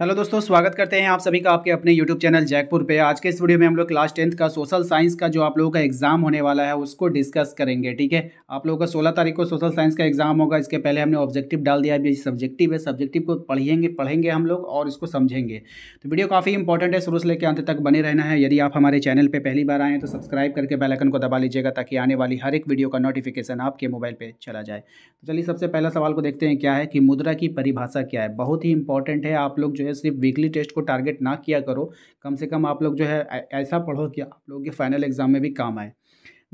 hello दोस्तों स्वागत करते हैं आप सभी का आपके अपने यूट्यूब चैनल जयपुर पे आज के इस वीडियो में हम लोग क्लास टेंथ का सोशल साइंस का जो आप लोगों का एग्जाम होने वाला है उसको डिस्कस करेंगे ठीक है आप लोगों का 16 तारीख को सोशल साइंस का एग्जाम होगा इसके पहले हमने ऑब्जेक्टिव डाल दिया अभी सब्जेक्टिव है सब्जेक्टिव को पढ़ेंगे पढ़ेंगे हम लोग और इसको समझेंगे तो वीडियो काफ़ी इंपॉर्टेंट है शुरू से लेकर अंत तक बने रहना है यदि आप हमारे चैनल पर पहली बार आएँ तो सब्सक्राइब करके बैलकन को दबा लीजिएगा ताकि आने वाली हर एक वीडियो का नोटिफिकेशन आपके मोबाइल पर चला जाए तो चलिए सबसे पहला सवाल को देखते हैं क्या है कि मुद्रा की परिभाषा क्या है बहुत ही इंपॉर्टेंट है आप लोग जो है सिर्फ वीकली टेस्ट को टारगेट ना किया करो कम से कम आप लोग जो है ऐसा पढ़ो कि आप लोगों के फाइनल एग्जाम में भी काम आए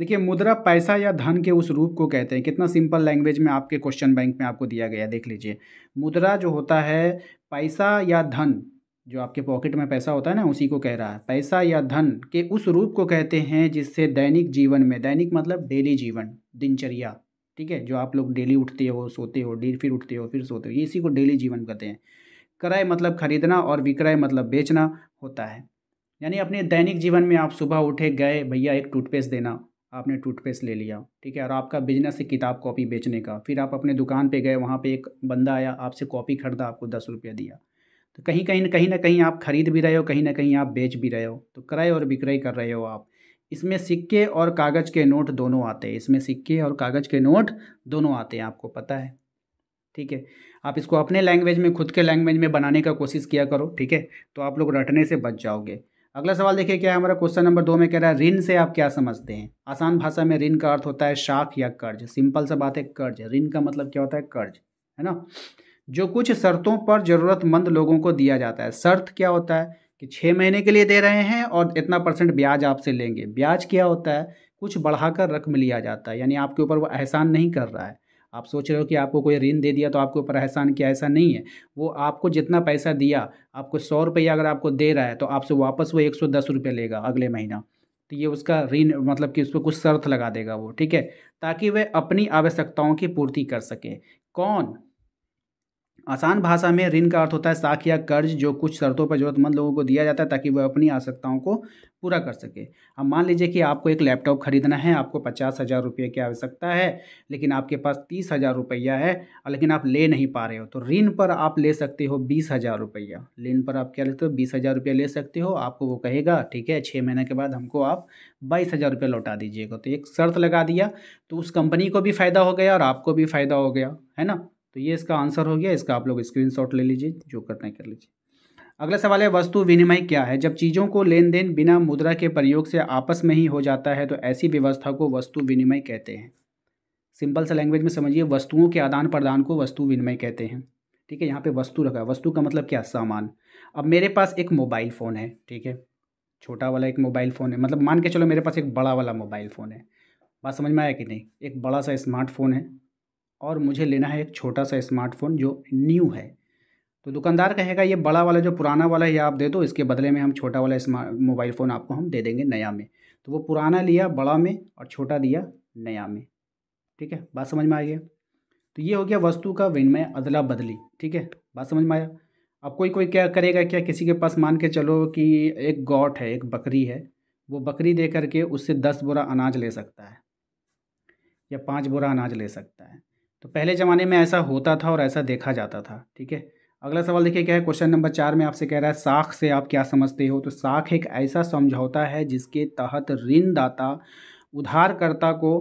देखिए मुद्रा पैसा या धन के उस रूप को कहते हैं कितना सिंपल लैंग्वेज में आपके क्वेश्चन बैंक में आपको दिया गया देख लीजिए मुद्रा जो होता है पैसा या धन जो आपके पॉकेट में पैसा होता है ना उसी को कह रहा है पैसा या धन के उस रूप को कहते हैं जिससे दैनिक जीवन में दैनिक मतलब डेली जीवन दिनचर्या ठीक है जो आप लोग डेली उठते हो सोते हो डेली फिर उठते हो फिर सोते हो इसी को डेली जीवन कहते हैं क्रय मतलब खरीदना और विक्रय मतलब बेचना होता है यानी अपने दैनिक जीवन में आप सुबह उठे गए भैया एक टूथपेस्ट देना आपने टूथपेस्ट ले लिया ठीक है और आपका बिजनेस है किताब कॉपी बेचने का फिर आप अपने दुकान पे गए वहाँ पे एक बंदा आया आपसे कॉपी खरीदा आपको दस रुपया दिया तो कहीं कहीं कहीं ना कहीं आप खरीद भी रहे हो कहीं ना कहीं आप बेच भी रहे हो तो क्रय और विक्रय कर रहे हो आप इसमें सिक्के और कागज़ के नोट दोनों आते हैं इसमें सिक्के और कागज़ के नोट दोनों आते हैं आपको पता है ठीक है आप इसको अपने लैंग्वेज में खुद के लैंग्वेज में बनाने का कोशिश किया करो ठीक है तो आप लोग रटने से बच जाओगे अगला सवाल देखिए क्या है हमारा क्वेश्चन नंबर दो में कह रहा है ऋण से आप क्या समझते हैं आसान भाषा में ऋण का अर्थ होता है शाख या कर्ज सिंपल सा बात है कर्ज ऋण का मतलब क्या होता है कर्ज है ना जो कुछ शर्तों पर ज़रूरतमंद लोगों को दिया जाता है शर्त क्या होता है कि छः महीने के लिए दे रहे हैं और इतना परसेंट ब्याज आपसे लेंगे ब्याज क्या होता है कुछ बढ़ाकर रकम लिया जाता है यानी आपके ऊपर वो एहसान नहीं कर रहा है आप सोच रहे हो कि आपको कोई ऋण दे दिया तो आपके ऊपर एहसान किया ऐसा नहीं है वो आपको जितना पैसा दिया आपको सौ रुपया अगर आपको दे रहा है तो आपसे वापस वो एक सौ दस रुपये लेगा अगले महीना तो ये उसका ऋण मतलब कि उस पर कुछ शर्त लगा देगा वो ठीक है ताकि वह अपनी आवश्यकताओं की पूर्ति कर सके कौन आसान भाषा में ऋण का अर्थ होता है साख या कर्ज जो कुछ शर्तों पर ज़रूरतमंद लोगों को दिया जाता है ताकि वह अपनी आवश्यकताओं को पूरा कर सके अब मान लीजिए कि आपको एक लैपटॉप खरीदना है आपको पचास हज़ार रुपये की आवश्यकता है लेकिन आपके पास तीस हज़ार रुपया है लेकिन आप ले नहीं पा रहे हो तो ऋण पर आप ले सकते हो बीस हज़ार रुपया ऋण पर आप क्या लेते हो बीस हज़ार रुपया ले सकते हो आपको वो कहेगा ठीक है छः महीने के बाद हमको आप बाईस हज़ार रुपया लौटा दीजिएगा तो एक शर्त लगा दिया तो उस कंपनी को भी फ़ायदा हो गया और आपको भी फ़ायदा हो गया है ना तो ये इसका आंसर हो गया इसका आप लोग स्क्रीनशॉट ले लीजिए जो करना है कर लीजिए अगला सवाल है वस्तु विनिमय क्या है जब चीज़ों को लेन देन बिना मुद्रा के प्रयोग से आपस में ही हो जाता है तो ऐसी व्यवस्था को वस्तु विनिमय कहते हैं सिंपल सा लैंग्वेज में समझिए वस्तुओं के आदान प्रदान को वस्तु विनिमय कहते हैं ठीक है यहाँ पे वस्तु रखा वस्तु का मतलब क्या सामान अब मेरे पास एक मोबाइल फ़ोन है ठीक है छोटा वाला एक मोबाइल फ़ोन है मतलब मान के चलो मेरे पास एक बड़ा वाला मोबाइल फ़ोन है बात समझ में आया कि नहीं एक बड़ा सा स्मार्टफोन है और मुझे लेना है एक छोटा सा स्मार्टफ़ोन जो न्यू है तो दुकानदार कहेगा ये बड़ा वाला जो पुराना वाला है आप दे दो इसके बदले में हम छोटा वाला स्मार्ट मोबाइल फ़ोन आपको हम दे देंगे नया में तो वो पुराना लिया बड़ा में और छोटा दिया नया में ठीक है बात समझ में आ गया तो ये हो गया वस्तु का विनिमय अदला बदली ठीक है बात समझ में आया अब कोई कोई क्या करेगा क्या किसी के पास मान के चलो कि एक गौट है एक बकरी है वो बकरी दे करके उससे दस बोरा अनाज ले सकता है या पाँच बोरा अनाज ले सकता है तो पहले ज़माने में ऐसा होता था और ऐसा देखा जाता था ठीक है अगला सवाल देखिए क्या है क्वेश्चन नंबर चार में आपसे कह रहा है साख से आप क्या समझते हो तो साख एक ऐसा समझौता है जिसके तहत ऋणदाता उधारकर्ता को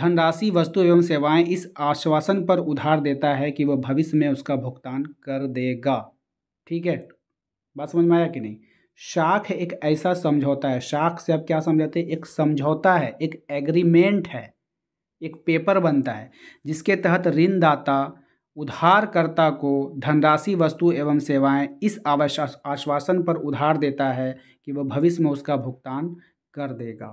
धनराशि वस्तु एवं सेवाएं इस आश्वासन पर उधार देता है कि वह भविष्य में उसका भुगतान कर देगा ठीक है बात समझ में आया कि नहीं शाख एक ऐसा समझौता है शाख से आप क्या समझाते हैं एक समझौता है एक एग्रीमेंट है एक पेपर बनता है जिसके तहत ऋणदाता उधारकर्ता को धनराशि वस्तु एवं सेवाएं इस आश्वासन पर उधार देता है कि वह भविष्य में उसका भुगतान कर देगा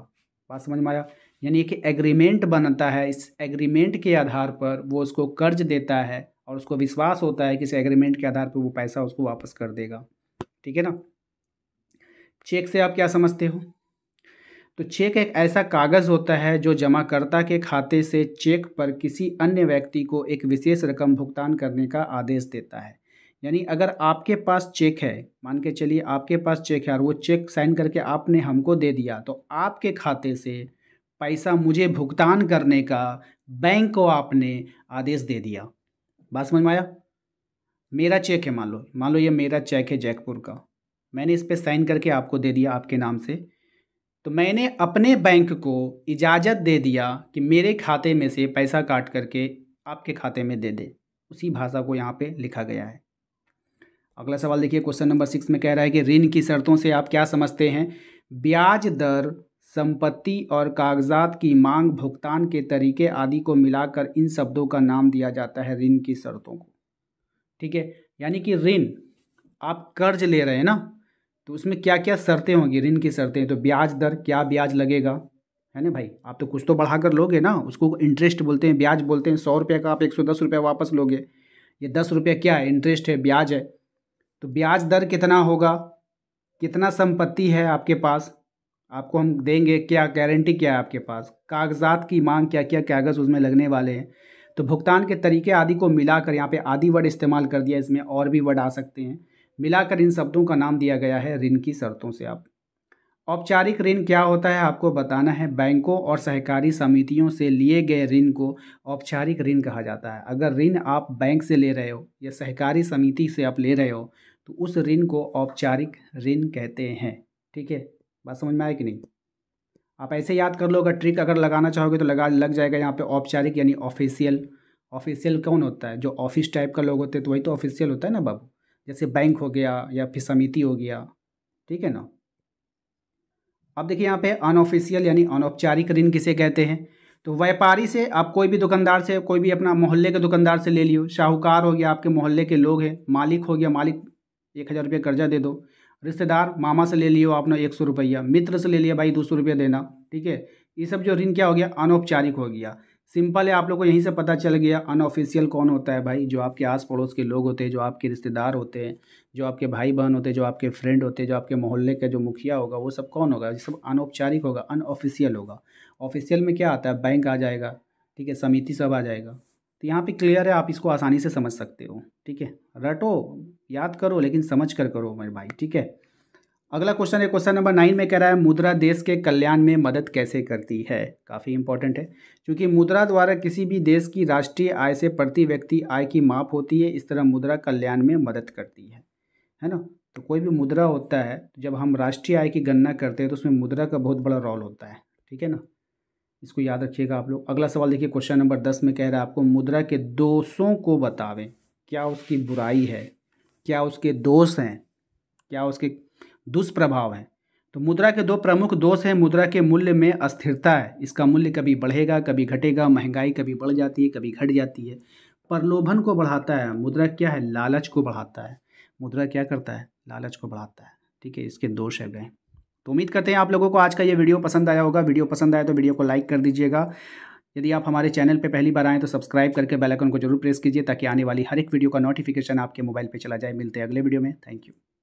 बात समझ में आया यानी कि एग्रीमेंट बनता है इस एग्रीमेंट के आधार पर वो उसको कर्ज देता है और उसको विश्वास होता है कि इस एग्रीमेंट के आधार पर वो पैसा उसको वापस कर देगा ठीक है ना चेक से आप क्या समझते हो तो चेक एक ऐसा कागज़ होता है जो जमाकर्ता के खाते से चेक पर किसी अन्य व्यक्ति को एक विशेष रकम भुगतान करने का आदेश देता है यानी अगर आपके पास चेक है मान के चलिए आपके पास चेक है और वो चेक साइन करके आपने हमको दे दिया तो आपके खाते से पैसा मुझे भुगतान करने का बैंक को आपने आदेश दे दिया बात समझ में आया मेरा चेक है मान लो मान लो ये मेरा चेक है जयपुर का मैंने इस पर साइन करके आपको दे दिया आपके नाम से तो मैंने अपने बैंक को इजाज़त दे दिया कि मेरे खाते में से पैसा काट करके आपके खाते में दे दे उसी भाषा को यहाँ पे लिखा गया है अगला सवाल देखिए क्वेश्चन नंबर सिक्स में कह रहा है कि ऋण की शर्तों से आप क्या समझते हैं ब्याज दर संपत्ति और कागजात की मांग भुगतान के तरीके आदि को मिलाकर इन शब्दों का नाम दिया जाता है ऋण की शर्तों को ठीक है यानी कि ऋण आप कर्ज ले रहे हैं ना तो उसमें क्या क्या शर्तें होंगी ऋण की शर्तें तो ब्याज दर क्या ब्याज लगेगा है ना भाई आप तो कुछ तो बढ़ा कर लोगे ना उसको इंटरेस्ट बोलते हैं ब्याज बोलते हैं सौ रुपये का आप एक सौ दस रुपये वापस लोगे ये दस रुपये क्या है इंटरेस्ट है ब्याज है तो ब्याज दर कितना होगा कितना संपत्ति है आपके पास आपको हम देंगे क्या गारंटी क्या है आपके पास कागजात की मांग क्या क्या कागज़ उसमें लगने वाले हैं तो भुगतान के तरीके आदि को मिलाकर यहाँ पे आदि वर्ड इस्तेमाल कर दिया इसमें और भी वर्ड आ सकते हैं मिलाकर इन शब्दों का नाम दिया गया है ऋण की शर्तों से आप औपचारिक ऋण क्या होता है आपको बताना है बैंकों और सहकारी समितियों से लिए गए ऋण को औपचारिक ऋण कहा जाता है अगर ऋण आप बैंक से ले रहे हो या सहकारी समिति से आप ले रहे हो तो उस ऋण को औपचारिक ऋण कहते हैं ठीक है बात समझ में आए कि नहीं आप ऐसे याद कर लो अगर ट्रिक अगर लगाना चाहोगे तो लगा लग जाएगा यहाँ पे औपचारिक यानी ऑफिशियल ऑफिशियल कौन होता है जो ऑफिस टाइप का लोग होते हैं तो वही तो ऑफिशियल होता है ना बाबू जैसे बैंक हो गया या फिर समिति हो गया ठीक है ना अब देखिए यहाँ पे अनऑफिशियल यानी अनौपचारिक ऋण किसे कहते हैं तो व्यापारी से आप कोई भी दुकानदार से कोई भी अपना मोहल्ले के दुकानदार से ले लियो शाहूकार हो गया आपके मोहल्ले के लोग हैं मालिक हो गया मालिक एक हज़ार रुपये कर्जा दे दो रिश्तेदार मामा से ले लियो आपने एक सौ रुपया मित्र से ले लिया भाई दो सौ रुपया देना ठीक है ये सब जो ऋण क्या हो गया अनौपचारिक हो गया सिंपल है आप लोग को यहीं से पता चल गया अनऑफिशियल कौन होता है भाई जो आपके आस पड़ोस के लोग होते हैं जो आपके रिश्तेदार होते हैं जो आपके भाई बहन होते हैं जो आपके फ्रेंड होते हैं जो आपके मोहल्ले का जो मुखिया होगा वो सब कौन होगा ये सब अनौपचारिक होगा अनऑफिशियल होगा ऑफिशियल में क्या आता है बैंक आ जाएगा ठीक है समिति सब आ जाएगा तो यहाँ पर क्लियर है आप इसको आसानी से समझ सकते हो ठीक है रटो याद करो लेकिन समझ कर करो मेरे भाई ठीक है अगला क्वेश्चन है क्वेश्चन नंबर नाइन में कह रहा है मुद्रा देश के कल्याण में मदद कैसे करती है काफ़ी इंपॉर्टेंट है क्योंकि मुद्रा द्वारा किसी भी देश की राष्ट्रीय आय से प्रति व्यक्ति आय की माप होती है इस तरह मुद्रा कल्याण में मदद करती है है ना तो कोई भी मुद्रा होता है तो जब हम राष्ट्रीय आय की गणना करते हैं तो उसमें मुद्रा का बहुत बड़ा रोल होता है ठीक है ना इसको याद रखिएगा आप लोग अगला सवाल देखिए क्वेश्चन नंबर दस में कह रहा है आपको मुद्रा के दोषों को बतावें क्या उसकी बुराई है क्या उसके दोष हैं क्या उसके दुष्प्रभाव हैं तो मुद्रा के दो प्रमुख दोष हैं मुद्रा के मूल्य में अस्थिरता है इसका मूल्य कभी बढ़ेगा कभी घटेगा महंगाई कभी बढ़ जाती है कभी घट जाती है प्रलोभन को बढ़ाता है मुद्रा क्या है लालच को बढ़ाता है मुद्रा क्या करता है लालच को बढ़ाता है ठीक है इसके दोष है गए तो उम्मीद करते हैं आप लोगों को आज का ये वीडियो पसंद आया होगा वीडियो पसंद आया तो वीडियो को लाइक कर दीजिएगा यदि आप हमारे चैनल पर पहली बार आएँ तो सब्सक्राइब करके बेलाइकन को जरूर प्रेस कीजिए ताकि आने वाली हर एक वीडियो का नोटिफिकेशन आपके मोबाइल पर चला जाए मिलते हैं अगले वीडियो में थैंक यू